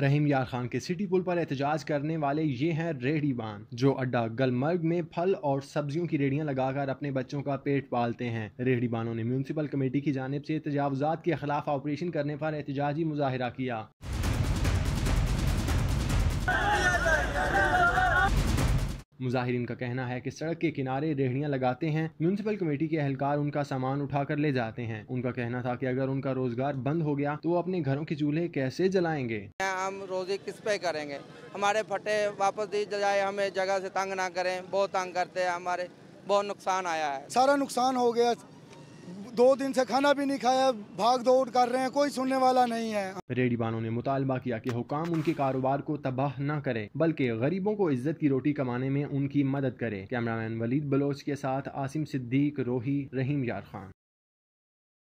رحیم یار خان کے سٹی پل پر احتجاج کرنے والے یہ ہیں ریڑی بان جو اڈا گل مرگ میں پھل اور سبزیوں کی ریڑھیاں لگا کر اپنے بچوں کا پیٹ پالتے ہیں ریڑی بانوں نے میونسپل کمیٹی کی جانب سے تجاوزات کے خلاف آپریشن کرنے پر احتجاجی مظاہرہ کیا مظاہرین کا کہنا ہے کہ سڑک کے کنارے ریڑھیاں لگاتے ہیں میونسپل کمیٹی کے اہلکار ان کا سامان اٹھا کر لے جاتے ہیں ان کا کہنا تھا کہ اگر ان کا روزگار بند ہو گیا تو وہ اپنے گھروں کی چولہے کیسے جلائیں گے ہم روزی کس پہ کریں گے ہمارے پھٹے واپس دی جائے ہمیں جگہ سے تنگ نہ کریں بہت تنگ کرتے ہیں ہمارے بہت نقصان آیا ہے سارا نقصان ہو گیا دو دن سے کھانا بھی نہیں کھایا بھاگ دوڑ کر رہے ہیں کوئی سننے والا نہیں ہے ریڈی بانوں نے مطالبہ کیا کہ حکام ان کے کاروبار کو تباہ نہ کرے بلکہ غریبوں کو عزت کی روٹی کمانے میں ان کی مدد کرے کیمرہ مین ولید بلوچ کے ساتھ آسم صدیق روحی رحیم یار خان